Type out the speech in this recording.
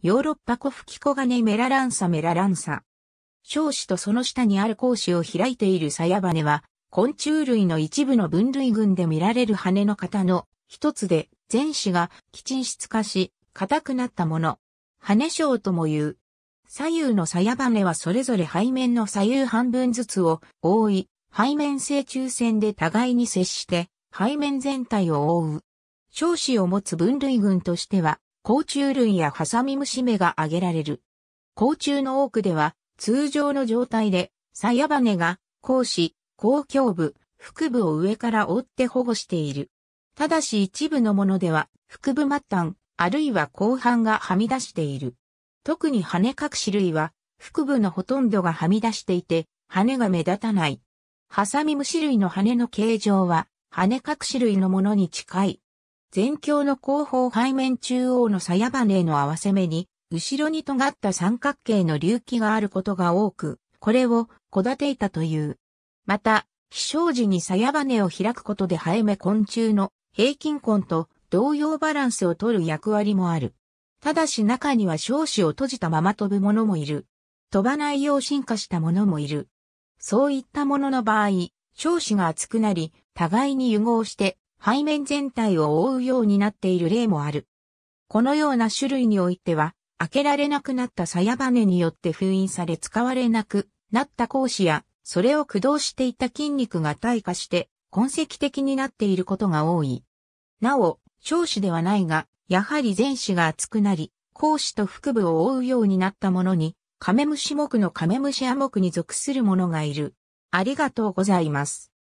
ヨーロッパ古吹ガ金メラランサメラランサ。小子とその下にある講子を開いている鞘羽は、昆虫類の一部の分類群で見られる羽の型の一つで、前子が基沈質化し、硬くなったもの。羽章とも言う。左右の鞘羽はそれぞれ背面の左右半分ずつを覆い、背面正中線で互いに接して、背面全体を覆う。小子を持つ分類群としては、甲虫類やハサミ虫目が挙げられる。甲虫の多くでは、通常の状態で、鞘羽が、甲子、甲胸部、腹部を上から覆って保護している。ただし一部のものでは、腹部末端、あるいは後半がはみ出している。特に羽隠し類は、腹部のほとんどがはみ出していて、羽が目立たない。ハサミ虫類の羽の形状は、羽隠し類のものに近い。全境の後方背面中央の鞘羽根の合わせ目に、後ろに尖った三角形の隆起があることが多く、これを小立ていたという。また、飛翔時に鞘羽根を開くことで早め昆虫の平均根と同様バランスを取る役割もある。ただし中には少子を閉じたまま飛ぶものもいる。飛ばないよう進化したものもいる。そういったものの場合、少子が厚くなり、互いに融合して背面全体を覆うようになっている例もある。このような種類においては、開けられなくなった鞘羽によって封印され使われなくなった格子や、それを駆動していた筋肉が退化して痕跡的になっていることが多い。なお、小子ではないが、やはり前肢が厚くなり、後子と腹部を覆うようになったものに、カメムシ目のカメムシア目に属するものがいる。ありがとうございます。